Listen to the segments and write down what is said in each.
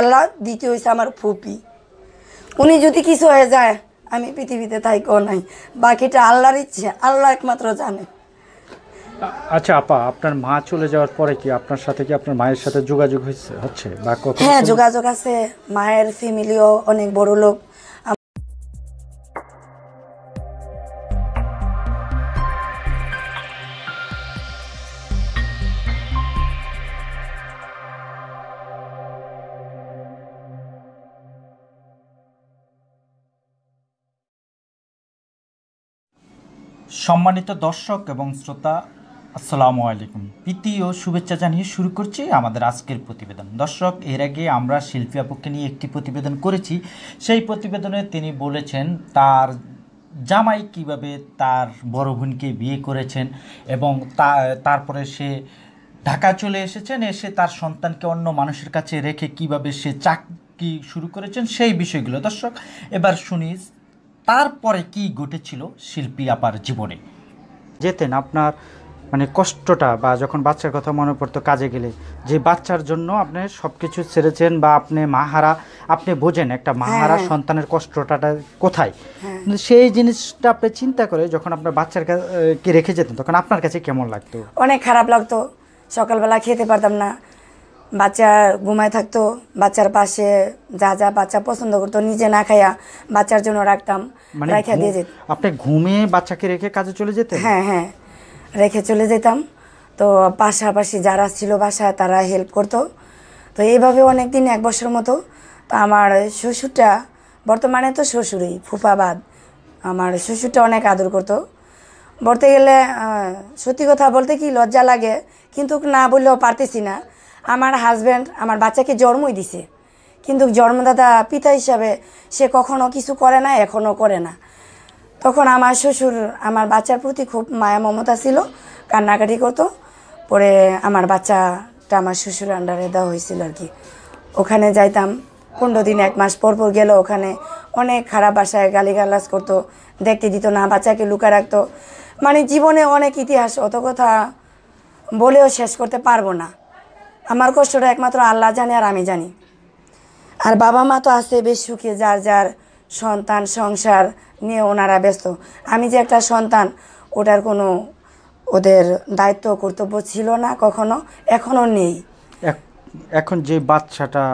আল্লাহ দ্বিতীয় হয়েছে আমার ফুপি উনি যদি কিছু হয়ে যায় আমি পৃথিবীতে তাই কো নাই বাকিটা আল্লাহর ইচ্ছে আল্লাহ একমাত্র জানে আচ্ছা আপা আপনার মা চলে যাওয়ার পরে কি আপনার সাথে কি আপনার মায়ের সাথে যোগাযোগ হয়েছে হচ্ছে বা হ্যাঁ যোগাযোগ আছে মায়ের ফ্যামিলিও অনেক বড় লোক সম্মানিত দর্শক এবং শ্রোতা আসসালামু আলাইকুম প্রীতি ও শুভেচ্ছা জানিয়ে শুরু করছি আমাদের আজকের প্রতিবেদন দর্শক এর আগে আমরা শিল্পী আপুকে নিয়ে একটি প্রতিবেদন করেছি সেই প্রতিবেদনে তিনি বলেছেন তার জামাই কিভাবে তার বড় বোনকে বিয়ে করেছেন এবং তা তারপরে সে ঢাকা চলে এসেছেন এসে তার সন্তানকে অন্য মানুষের কাছে রেখে কিভাবে সে চাকরি শুরু করেছেন সেই বিষয়গুলো দর্শক এবার শুনি তারপরে কি ঘটেছিল শিল্পী আপার জীবনে যেতেন আপনার মানে কষ্টটা বা যখন বাচ্চার কথা মনে পড়তো কাজে গেলে যে বাচ্চার জন্য আপনি সব কিছু ছেড়েছেন বা আপনি মাহারা আপনি বোঝেন একটা মাহারা হ্যাঁ। সন্তানের কষ্টটা কোথায় হ্যাঁ। সেই জিনিসটা আপনি চিন্তা করে যখন আপনার বাচ্চার কে রেখে যেতেন তখন আপনার কাছে কেমন লাগতো অনেক খারাপ লাগতো সকালবেলা খেতে পারতাম না বাচ্চা ঘুমায় থাকতো বাচ্চার পাশে যা যা বাচ্চা পছন্দ করতো নিজে না খাইয়া বাচ্চার জন্য রাখতাম মানে রাখা দিয়ে যেত আপনি ঘুমে বাচ্চাকে রেখে কাজে চলে যেতে হ্যাঁ হ্যাঁ রেখে চলে যেতাম তো পাশাপাশি যারা ছিল বাসায় তারা হেল্প করতো তো এইভাবে অনেক দিন এক বছর মতো তো আমার শ্বশুরটা বর্তমানে তো শ্বশুরই ফুফাবাদ আমার শ্বশুরটা অনেক আদর করতো বলতে গেলে সত্যি কথা বলতে কি লজ্জা লাগে কিন্তু না বললেও পারতেছি না আমার হাজব্যান্ড আমার বাচ্চাকে জন্মই দিছে কিন্তু জন্মদাতা পিতা হিসাবে সে কখনো কিছু করে না এখনও করে না তখন আমার শ্বশুর আমার বাচ্চার প্রতি খুব মায়া মমতা ছিল কান্নাকাটি করতো পরে আমার বাচ্চাটা আমার শ্বশুর আন্ডারে দেওয়া হয়েছিল আর কি ওখানে যাইতাম পনেরো দিন এক মাস পর পর গেল ওখানে অনেক খারাপ বাসায় গালিগালাজ করতো দেখতে দিত না বাচ্চাকে লুকা রাখতো মানে জীবনে অনেক ইতিহাস অত কথা বলেও শেষ করতে পারবো না আমার কষ্টটা একমাত্র আল্লাহ জানে আর আমি জানি আর বাবা মা তো আছে বেশ সুখে যার যার সন্তান সংসার নিয়ে ওনারা ব্যস্ত আমি যে একটা সন্তান ওটার কোনো ওদের দায়িত্ব কর্তব্য ছিল না কখনো এখনও নেই এখন যে বাচ্চাটা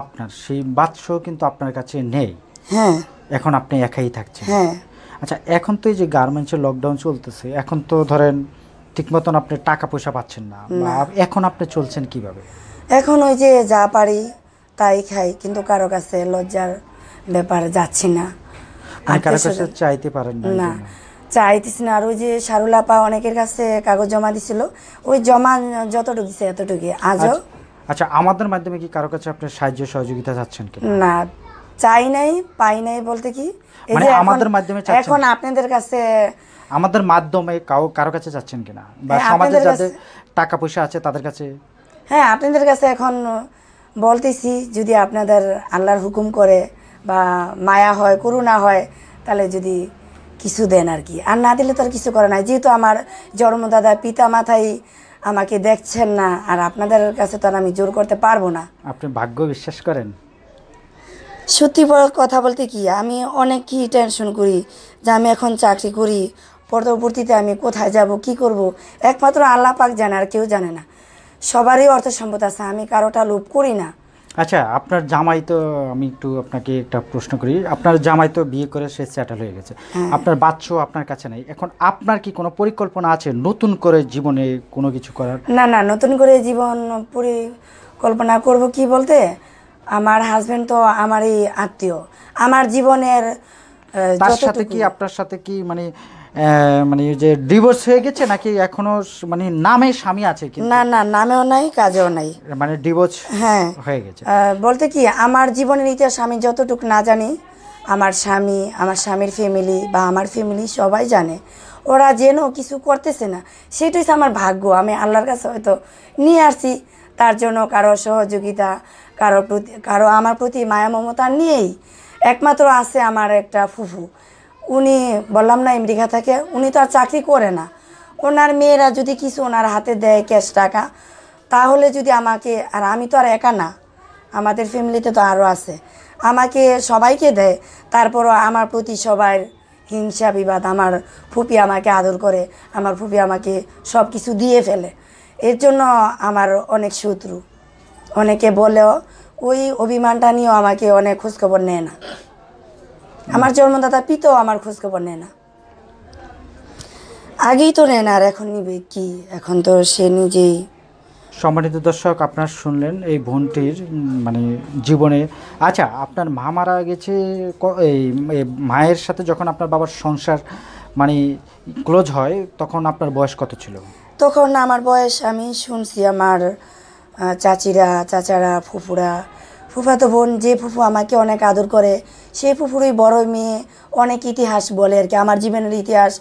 আপনার সেই বাচ্চাও কিন্তু আপনার কাছে নেই হ্যাঁ এখন আপনি একাই থাকছেন হ্যাঁ আচ্ছা এখন তো এই যে গার্মেন্টসের লকডাউন চলতেছে এখন তো ধরেন ঠিক মতন আপনি টাকা পয়সা পাচ্ছেন না এখন আপনি চলছেন কিভাবে এখন ওই যে যা পারি তাই খাই কিন্তু কারো কাছে লজ্জার ব্যাপার যাচ্ছি না মানে চাইতে পারেন না না আর ওই যে অনেকের কাছে কাগজ জমা দিছিল ওই জমা যতটুকু দিছে এতটুকু আজও আচ্ছা, আচ্ছা আমাদের মাধ্যমে কি কারো কাছে আপনি সাহায্য সহযোগিতা চাচ্ছেন কি না চাই নাই পাই নাই বলতে কি এই মানে যে আমাদের মাধ্যমে এখন আপনাদের কাছে আমাদের মাধ্যমে কাউ কারো কাছে যাচ্ছেন কিনা বা হ্যাঁ, সমাজে যাদের টাকা পয়সা আছে তাদের কাছে হ্যাঁ আপনাদের কাছে এখন বলতেছি যদি আপনাদের আল্লাহর হুকুম করে বা মায়া হয় করুণা হয় তাহলে যদি কিছু দেন আর কি আর না দিলে তো আর কিছু করে নাই যেহেতু আমার জন্মদাদা পিতা মাথায় আমাকে দেখছেন না আর আপনাদের কাছে তো আর আমি জোর করতে পারবো না আপনি ভাগ্য বিশ্বাস করেন সত্যি বড় কথা বলতে কি আমি অনেক কি টেনশন করি যে আমি এখন চাকরি করি পরবর্তীতে আমি কোথায় যাব কি করব একমাত্র আল্লাহ পাক জানে আর কেউ জানে না সবারই অর্থ সম্পদ আছে আমি কারোটা লোভ করি না আচ্ছা আপনার জামাই তো আমি একটু আপনাকে একটা প্রশ্ন করি আপনার জামাই তো বিয়ে করে সে স্যাটেল হয়ে গেছে হ্যাঁ। আপনার বাচ্চাও আপনার কাছে নাই এখন আপনার কি কোনো পরিকল্পনা আছে নতুন করে জীবনে কোনো কিছু করার না না নতুন করে জীবন পরিকল্পনা করব কি বলতে আমার হাজবেন্ড তো আমারই আত্মীয় আমার জীবনের তার সাথে কি আপনার সাথে কি মানে মানে যে ডিভোর্স হয়ে গেছে নাকি এখনো মানে নামে স্বামী আছে কি না না নামেও নাই কাজেও নাই মানে ডিভোর্স হ্যাঁ হয়ে গেছে বলতে কি আমার জীবনের ইতিহাস আমি যতটুকু না জানি আমার স্বামী আমার স্বামীর ফ্যামিলি বা আমার ফ্যামিলি সবাই জানে ওরা যেন কিছু করতেছে না সেটাই আমার ভাগ্য আমি আল্লাহর কাছে হয়তো নিয়ে আসছি তার জন্য কারো সহযোগিতা কারো প্রতি কারো আমার প্রতি মায়া মমতা নিয়েই একমাত্র আছে আমার একটা ফুফু উনি বললাম না আমেরিকা থাকে উনি তো আর চাকরি করে না ওনার মেয়েরা যদি কিছু ওনার হাতে দেয় ক্যাশ টাকা তাহলে যদি আমাকে আর আমি তো আর একা না আমাদের ফ্যামিলিতে তো আরও আছে আমাকে সবাইকে দেয় তারপরও আমার প্রতি সবাই হিংসা বিবাদ আমার ফুপি আমাকে আদর করে আমার ফুপি আমাকে সব কিছু দিয়ে ফেলে এর জন্য আমার অনেক শত্রু অনেকে বলেও ওই অভিমানটা নিয়েও আমাকে অনেক খোঁজখবর নেয় না আমার জন্মদাতা পিত আমার খোঁজখবর নেয় না আগেই তো না আর এখন নিবে কি এখন তো সে নিজেই সম্মানিত দর্শক আপনার শুনলেন এই বোনটির মানে জীবনে আচ্ছা আপনার মা মারা গেছে এই মায়ের সাথে যখন আপনার বাবার সংসার মানে ক্লোজ হয় তখন আপনার বয়স কত ছিল তখন আমার বয়স আমি শুনছি আমার চাচিরা চাচারা ফুফুরা ফুফাতো বোন যে ফুফু আমাকে অনেক আদর করে সে ফুফুরই বড় মেয়ে অনেক ইতিহাস বলে আর কি আমার জীবনের ইতিহাস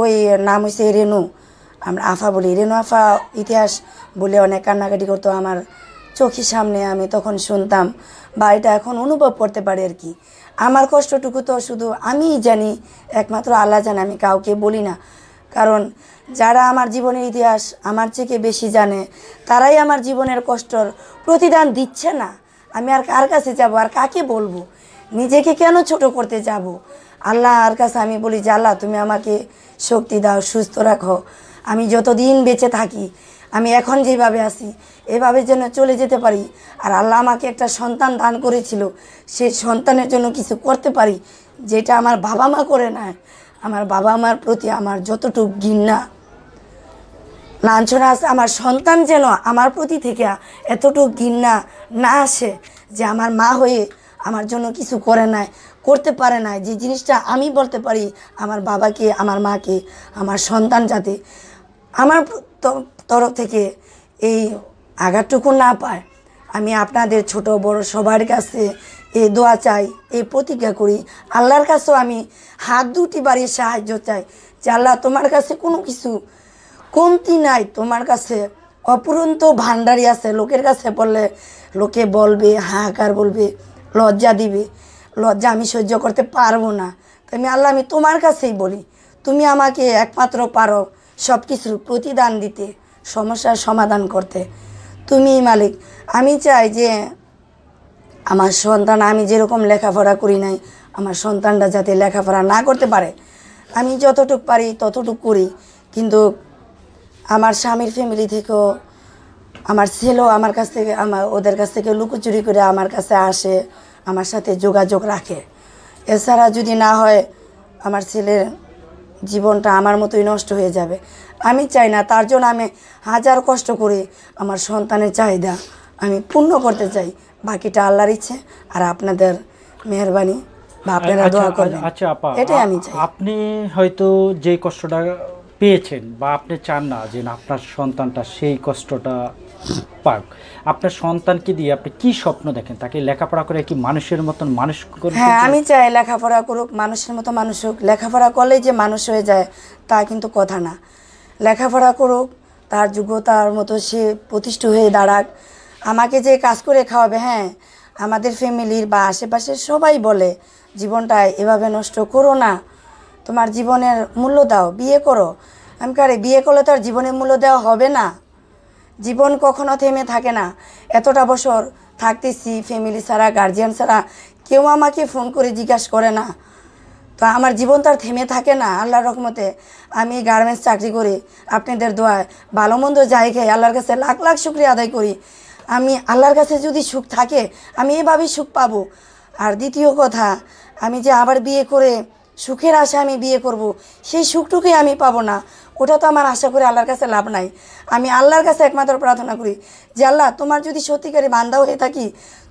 ওই নাম হয়েছে রেণু আমরা আফা বলি রেণু আফা ইতিহাস বলে অনেক কান্নাকাটি করতো আমার চোখের সামনে আমি তখন শুনতাম বা এটা এখন অনুভব করতে পারি আর কি আমার কষ্টটুকু তো শুধু আমিই জানি একমাত্র আল্লাহ জানে আমি কাউকে বলি না কারণ যারা আমার জীবনের ইতিহাস আমার থেকে বেশি জানে তারাই আমার জীবনের কষ্টর প্রতিদান দিচ্ছে না আমি আর কার কাছে যাব আর কাকে বলবো নিজেকে কেন ছোট করতে যাব আল্লাহ আর কাছে আমি বলি জাল্লা তুমি আমাকে শক্তি দাও সুস্থ রাখো আমি যতদিন বেঁচে থাকি আমি এখন যেভাবে আসি এভাবে যেন চলে যেতে পারি আর আল্লাহ আমাকে একটা সন্তান দান করেছিল সে সন্তানের জন্য কিছু করতে পারি যেটা আমার বাবা মা করে না আমার বাবা মার প্রতি আমার যতটুকু ঘৃণা লাঞ্ছনা আমার সন্তান যেন আমার প্রতি থেকে এতটুকু ঘৃণা না আসে যে আমার মা হয়ে আমার জন্য কিছু করে নাই করতে পারে না যে জিনিসটা আমি বলতে পারি আমার বাবাকে আমার মাকে আমার সন্তান যাতে আমার তরফ থেকে এই আঘাতটুকু না পায় আমি আপনাদের ছোট বড় সবার কাছে এ দোয়া চাই এ প্রতিজ্ঞা করি আল্লাহর কাছেও আমি হাত দুটি বাড়িয়ে সাহায্য চাই যে আল্লাহ তোমার কাছে কোনো কিছু কমতি নাই তোমার কাছে অপুরন্ত ভাণ্ডারি আছে লোকের কাছে বললে লোকে বলবে হাহাকার বলবে লজ্জা দিবে লজ্জা আমি সহ্য করতে পারবো না তো আমি আল্লাহ আমি তোমার কাছেই বলি তুমি আমাকে একমাত্র পারো সব কিছুর প্রতিদান দিতে সমস্যার সমাধান করতে তুমি মালিক আমি চাই যে আমার সন্তান আমি যেরকম লেখাপড়া করি নাই আমার সন্তানরা যাতে লেখাপড়া না করতে পারে আমি যতটুক পারি ততটুক করি কিন্তু আমার স্বামীর ফ্যামিলি থেকেও আমার ছেলেও আমার কাছ থেকে আমার ওদের কাছ থেকে লুকোচুরি করে আমার কাছে আসে আমার সাথে যোগাযোগ রাখে এছাড়া যদি না হয় আমার ছেলের জীবনটা আমার মতোই নষ্ট হয়ে যাবে আমি চাই না তার জন্য আমি হাজার কষ্ট করি আমার সন্তানের চাহিদা আমি পূর্ণ করতে চাই বাকিটা আল্লাহর ইচ্ছে আর আপনাদের মেহরবানি বা আপনারা আচ্ছা, দোয়া করবেন আচ্ছা, আচ্ছা আপা এটাই আমি চাই আপনি হয়তো যে কষ্টটা পেয়েছেন বা আপনি চান না যে আপনার সন্তানটা সেই কষ্টটা পাক আপনার সন্তানকে দিয়ে আপনি কি স্বপ্ন দেখেন তাকে লেখাপড়া করে কি মানুষের মতন মানুষ হ্যাঁ আমি চাই লেখাপড়া করুক মানুষের মতো মানুষ হোক লেখাপড়া করলে যে মানুষ হয়ে যায় তা কিন্তু কথা না লেখাপড়া করুক তার যোগ্যতার মতো সে প্রতিষ্ঠিত হয়ে দাঁড়াক আমাকে যে কাজ করে খাওয়াবে হ্যাঁ আমাদের ফ্যামিলির বা আশেপাশের সবাই বলে জীবনটা এভাবে নষ্ট করো না তোমার জীবনের মূল্য দাও বিয়ে করো আমি কারে বিয়ে করলে তো আর জীবনের মূল্য দেওয়া হবে না জীবন কখনো থেমে থাকে না এতটা বছর থাকতেছি ফ্যামিলি ছাড়া গার্জিয়ান ছাড়া কেউ আমাকে ফোন করে জিজ্ঞাসা করে না তো আমার জীবন তার থেমে থাকে না আল্লাহর রকমতে আমি গার্মেন্টস চাকরি করি আপনাদের দোয়ায় ভালো মন্দ জায়গায় আল্লাহর কাছে লাখ লাখ শুক্রিয়া আদায় করি আমি আল্লাহর কাছে যদি সুখ থাকে আমি এভাবেই সুখ পাবো আর দ্বিতীয় কথা আমি যে আবার বিয়ে করে সুখের আশা আমি বিয়ে করব। সেই সুখটুকুই আমি পাবো না ওটা তো আমার আশা করে আল্লাহর কাছে লাভ নাই আমি আল্লাহর কাছে একমাত্র প্রার্থনা করি যে আল্লাহ তোমার যদি সত্যিকারে বান্দাও হয়ে থাকি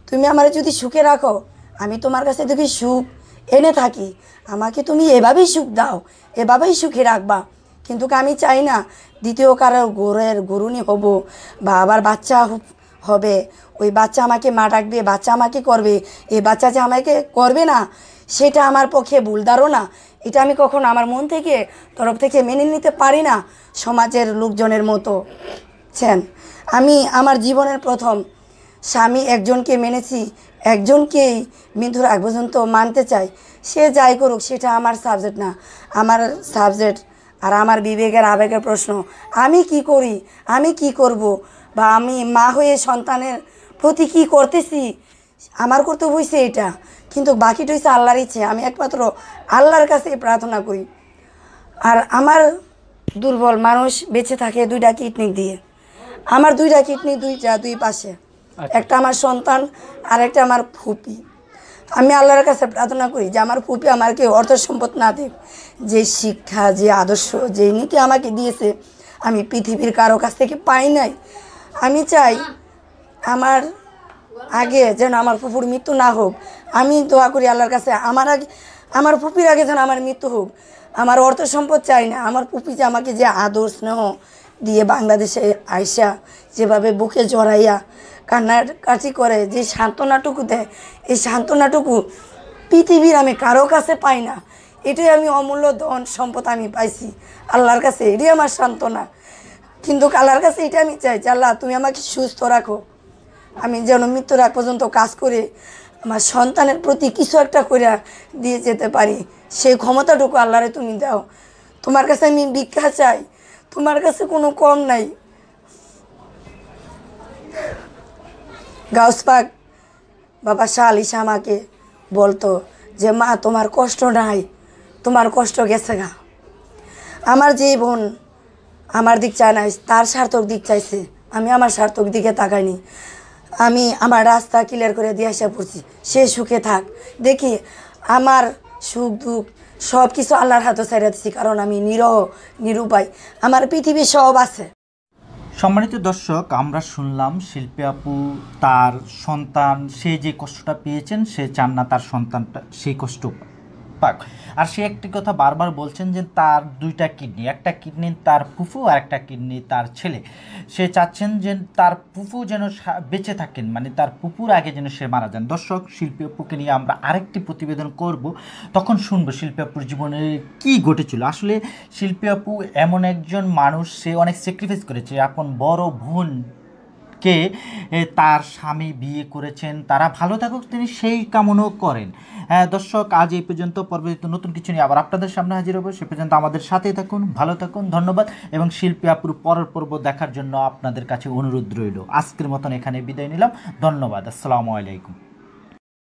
তুমি আমার যদি সুখে রাখো আমি তোমার কাছে দেখি সুখ এনে থাকি আমাকে তুমি এভাবেই সুখ দাও এভাবেই সুখে রাখবা কিন্তু আমি চাই না দ্বিতীয় কারোর গোরের গরুনি হব বা আবার বাচ্চা হবে ওই বাচ্চা আমাকে মা ডাকবে বাচ্চা আমাকে করবে এ বাচ্চা যে আমাকে করবে না সেটা আমার পক্ষে ভুল ধারণা এটা আমি কখন আমার মন থেকে তরফ থেকে মেনে নিতে পারি না সমাজের লোকজনের মতো ছেন আমি আমার জীবনের প্রথম স্বামী একজনকে মেনেছি একজনকেই মৃত্যুর আগ পর্যন্ত মানতে চাই সে যাই করুক সেটা আমার সাবজেক্ট না আমার সাবজেক্ট আর আমার বিবেকের আবেগের প্রশ্ন আমি কি করি আমি কি করব বা আমি মা হয়ে সন্তানের প্রতি কী করতেছি আমার কর্তব্য হয়েছে এটা কিন্তু বাকিটা হয়েছে আল্লাহর ইচ্ছে আমি একমাত্র আল্লাহর কাছে প্রার্থনা করি আর আমার দুর্বল মানুষ বেঁচে থাকে দুইটা কিডনি দিয়ে আমার দুইটা কিডনি দুইটা দুই পাশে আচ্ছা। একটা আমার সন্তান আর একটা আমার ফুপি আমি আল্লাহর কাছে প্রার্থনা করি যে আমার ফুপি আমাকে অর্থ সম্পদ না দিক যে শিক্ষা যে আদর্শ যে নীতি আমাকে দিয়েছে আমি পৃথিবীর কারো কাছ থেকে পাই নাই আমি চাই আমার আগে যেন আমার ফুপুর মৃত্যু না হোক আমি দোয়া করি আল্লাহর কাছে আমার আগে আমার ফুপির আগে যেন আমার মৃত্যু হোক আমার অর্থ সম্পদ চাই না আমার ফুপি যে আমাকে যে আদর স্নেহ দিয়ে বাংলাদেশে আইসা যেভাবে বুকে জড়াইয়া কান্নাকাটি করে যে সান্ত্বনাটুকু দেয় এই সান্ত্বনাটুকু পৃথিবীর আমি কারো কাছে পাই না এটাই আমি অমূল্য ধন সম্পদ আমি পাইছি আল্লাহর কাছে এটাই আমার সান্ত্বনা কিন্তু কালার কাছে এটা আমি চাই যে তুমি আমাকে সুস্থ রাখো আমি যেন মৃত্যুর আগ পর্যন্ত কাজ করে আমার সন্তানের প্রতি কিছু একটা করে দিয়ে যেতে পারি সেই ক্ষমতাটুকু আল্লাহরে তুমি দাও তোমার কাছে আমি ভিক্ষা চাই তোমার কাছে কোনো কম নাই গাউসপাক বাবা শাহ ইসা আমাকে বলতো যে মা তোমার কষ্ট নাই তোমার কষ্ট গেছে গা আমার যে বোন আমার দিক চায় না তার সার্থক দিক চাইছে আমি আমার সার্থক দিকে তাকাইনি আমি আমার রাস্তা ক্লিয়ার করে দিয়ে আসা পড়ছি সে সুখে থাক দেখি আমার সুখ দুঃখ সব কিছু আল্লাহর হাতে ছেড়ে দিচ্ছি কারণ আমি নিরহ নিরুপায় আমার পৃথিবী সব আছে সম্মানিত দর্শক আমরা শুনলাম শিল্পী আপু তার সন্তান সে যে কষ্টটা পেয়েছেন সে চান না তার সন্তানটা সেই কষ্ট পাক আর সে একটি কথা বারবার বলছেন যে তার দুইটা কিডনি একটা কিডনি তার ফুফু আর একটা কিডনি তার ছেলে সে চাচ্ছেন যে তার ফুফু যেন বেঁচে থাকেন মানে তার ফুফুর আগে যেন সে মারা যান দর্শক শিল্পী অপুকে নিয়ে আমরা আরেকটি প্রতিবেদন করব তখন শুনবো শিল্পী অপুর জীবনে কী ঘটেছিল আসলে শিল্পী অপু এমন একজন মানুষ সে অনেক স্যাক্রিফাইস করেছে আপন বড় বোন কে তার স্বামী বিয়ে করেছেন তারা ভালো থাকুক তিনি সেই কামনাও করেন হ্যাঁ দর্শক আজ এই পর্যন্ত পরবর্তীতে নতুন কিছু নিয়ে আবার আপনাদের সামনে হাজির হবো সে পর্যন্ত আমাদের সাথেই থাকুন ভালো থাকুন ধন্যবাদ এবং শিল্পী আপুর পরের পর্ব দেখার জন্য আপনাদের কাছে অনুরোধ রইল আজকের মতন এখানে বিদায় নিলাম ধন্যবাদ আসসালামু আলাইকুম